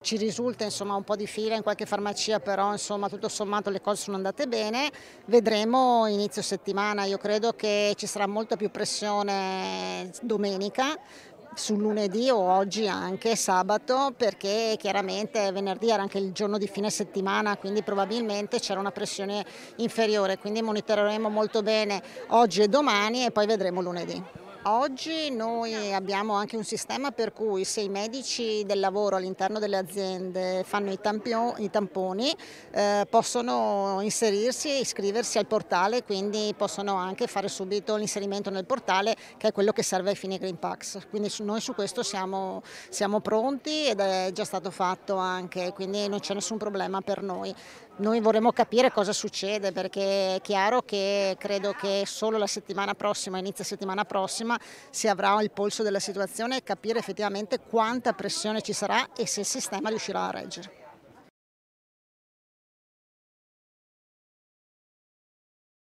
Ci risulta insomma, un po' di fila in qualche farmacia, però insomma, tutto sommato le cose sono andate bene. Vedremo inizio settimana, io credo che ci sarà molta più pressione domenica su lunedì o oggi anche sabato perché chiaramente venerdì era anche il giorno di fine settimana quindi probabilmente c'era una pressione inferiore quindi monitoreremo molto bene oggi e domani e poi vedremo lunedì. Oggi noi abbiamo anche un sistema per cui se i medici del lavoro all'interno delle aziende fanno i, tampio, i tamponi eh, possono inserirsi e iscriversi al portale, quindi possono anche fare subito l'inserimento nel portale che è quello che serve ai fini Green Pax. Quindi su, noi su questo siamo, siamo pronti ed è già stato fatto anche, quindi non c'è nessun problema per noi. Noi vorremmo capire cosa succede perché è chiaro che credo che solo la settimana prossima, inizio settimana prossima, si avrà il polso della situazione e capire effettivamente quanta pressione ci sarà e se il sistema riuscirà a reggere.